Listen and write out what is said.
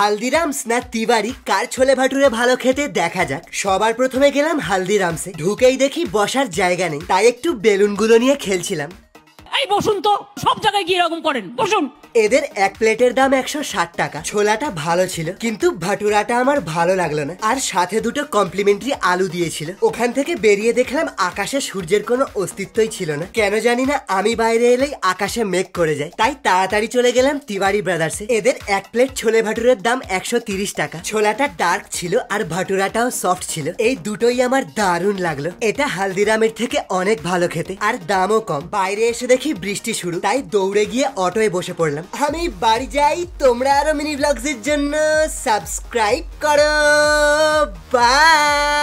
হালদিরামস না তিবারি কার ছোলে ভাটুরে ভালো খেতে দেখা যাক সবার প্রথমে গেলাম হালদিরামসে ঢুকেই দেখি বসার জায়গা নেই তাই একটু বেলুনগুলো নিয়ে খেলছিলাম বসুন তো সব জায়গায় গিয়ে এরকম করেন বসুন এদের এক প্লেটের দাম একশো ষাট টাকা ছোলাটা ভালো ছিল কিন্তু ভাটুরাটা আমার ভালো লাগলো না আর সাথে দুটো কমপ্লিমেন্টারি আলু দিয়েছিল ওখান থেকে বেরিয়ে দেখলাম আকাশে সূর্যের কোনো অস্তিত্বই ছিল না কেন জানি না আমি বাইরে এলেই আকাশে মেঘ করে যায় তাই তাড়াতাড়ি চলে গেলাম তিওয়ারি ব্রাদার্সে এদের এক প্লেট ছোলে ভাটুরের দাম একশো তিরিশ টাকা ছোলাটা ডার্ক ছিল আর ভাটুরাটাও সফট ছিল এই দুটোই আমার দারুণ লাগলো এটা হালদিরামের থেকে অনেক ভালো খেতে আর দামও কম বাইরে এসে দেখি বৃষ্টি শুরু তাই দৌড়ে গিয়ে অটোয় বসে পড়লাম আমি বাড়ি যাই তোমরা আরো মিনি ব্লগসের জন্য সাবস্ক্রাইব করো বা